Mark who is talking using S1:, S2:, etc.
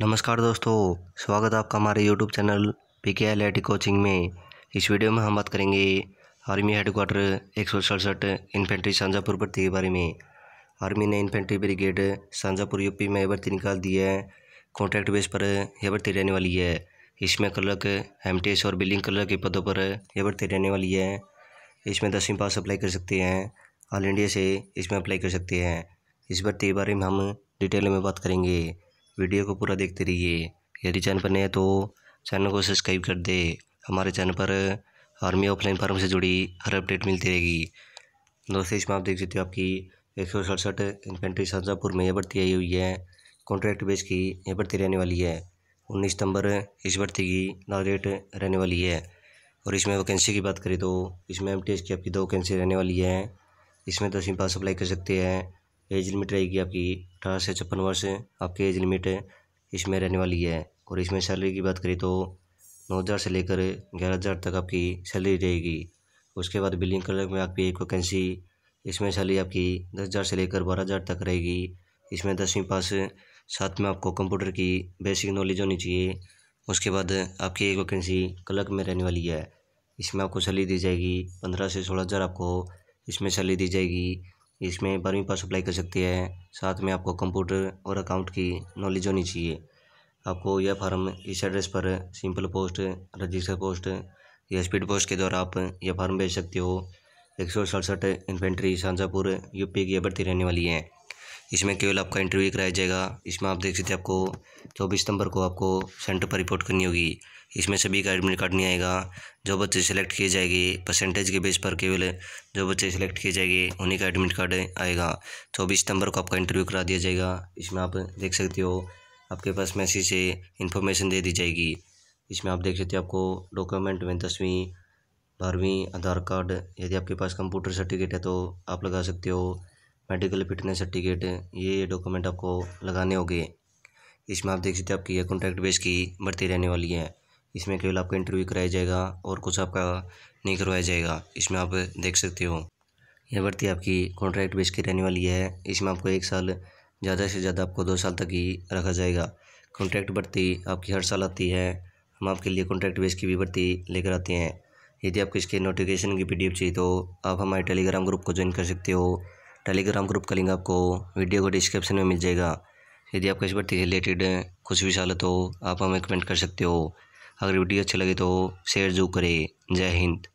S1: नमस्कार दोस्तों स्वागत है आपका हमारे YouTube channel P K L I coaching में इस वीडियो में हम बात करेंगे आर्मी हेडक्वार्टर एक सौ सड़सठ इन्फेंट्री सांजापुर भर्ती के बारे में आर्मी ने इन्फेंट्री ब्रिगेड सांजापुर यूपी में भर्ती निकाल दी है कॉन्ट्रैक्ट बेस पर यह भर्ती रहने वाली है इसमें क्लर्क एम और बिल्डिंग क्लर्क के पदों पर यह भर्ती रहने वाली है इसमें दसवीं पास अप्लाई कर सकते हैं ऑल इंडिया से इसमें अप्लाई कर सकते हैं इस भर्ती के बारे में हम डिटेल में बात करेंगे वीडियो को पूरा देखते रहिए यदि चैनल पर नए हैं तो चैनल को सब्सक्राइब कर दे हमारे चैनल पर आर्मी ऑफलाइन फार्म से जुड़ी हर अपडेट मिलती रहेगी दोस्तों इसमें आप देख सकते हो आपकी एक सौ सड़सठ इन्फेंट्री शाहजहाँपुर में यह भर्ती आई हुई है कॉन्ट्रैक्ट बेस की यह भर्ती रहने वाली है उन्नीस सितंबर इस भर्ती की लास्ट डेट रहने वाली है और इसमें वैकेंसी की बात करें तो इसमें एम की आपकी दो वैकेंसी रहने वाली है इसमें दसवीं पास अप्लाई कर सकते हैं एज लिमिट रहेगी आपकी अठारह से छप्पन वर्ष आपकी एज लिमिट इसमें रहने वाली है और इसमें सैलरी की बात करें तो नौ हज़ार से लेकर ग्यारह हज़ार तक आपकी सैलरी रहेगी उसके बाद बिलिंग क्लर्क में आपकी एक वैकेंसी इसमें सैलरी आपकी दस हज़ार से लेकर बारह हज़ार तक रहेगी इसमें दसवीं पास साथ में आपको कंप्यूटर की बेसिक नॉलेज होनी चाहिए उसके बाद आपकी एक वैकेंसी क्लर्क में रहने वाली है इसमें आपको सैलरी दी जाएगी पंद्रह से सोलह हज़ार आपको इसमें सैलरी दी जाएगी इसमें बारहवीं पास अप्लाई कर सकते हैं साथ में आपको कंप्यूटर और अकाउंट की नॉलेज होनी चाहिए आपको यह फार्म इस एड्रेस पर सिंपल पोस्ट रजिस्टर पोस्ट या स्पीड पोस्ट के द्वारा आप यह फार्म भेज सकते हो एक सौ सड़सठ इन्फेंट्री सांझापुर यूपी की भर्ती रहने वाली है इसमें केवल आपका इंटरव्यू कराया जाएगा इसमें आप देख सकते हैं आपको चौबीस सितंबर को आपको सेंटर पर रिपोर्ट करनी होगी इसमें सभी का एडमिट कार्ड नहीं आएगा जो बच्चे सेलेक्ट किए जाएंगे परसेंटेज के बेस पर केवल जो बच्चे सिलेक्ट किए जाएंगे उन्हीं का एडमिट कार्ड आएगा चौबीस सितंबर को आपका इंटरव्यू करा दिया जाएगा इसमें आप देख सकते हो आपके पास मैसेज से इन्फॉर्मेशन दे दी जाएगी इसमें आप देख सकते हो आपको डॉक्यूमेंट में दसवीं बारहवीं आधार कार्ड यदि आपके पास कंप्यूटर सर्टिफिकेट है तो आप लगा सकते हो मेडिकल फिटनेस सर्टिफिकेट ये ये डॉक्यूमेंट आपको लगाने होंगे इसमें आप देख सकते हैं आपकी ये कॉन्ट्रैक्ट बेस की भर्ती रहने वाली है इसमें केवल आपका इंटरव्यू कराया जाएगा और कुछ आपका नहीं करवाया जाएगा इसमें आप देख सकते हो यह भर्ती आपकी कॉन्ट्रैक्ट बेस की रहने वाली है इसमें आपको एक साल ज़्यादा से ज़्यादा आपको दो साल तक ही रखा जाएगा कॉन्ट्रैक्ट भर्ती आपकी हर साल आती है हम आपके लिए कॉन्ट्रैक्ट बेस की भी भर्ती लेकर आते हैं यदि आपको इसके नोटिफिकेशन की पी चाहिए तो आप हमारे टेलीग्राम ग्रुप को ज्वाइन कर सकते हो टेलीग्राम ग्रुप का लिंक आपको वीडियो को डिस्क्रिप्शन में मिल जाएगा यदि आपको इस भर्ती रिलेटेड कुछ भी सवाल तो आप हमें कमेंट कर सकते हो अगर वीडियो अच्छी लगे तो शेयर जरूर करें जय हिंद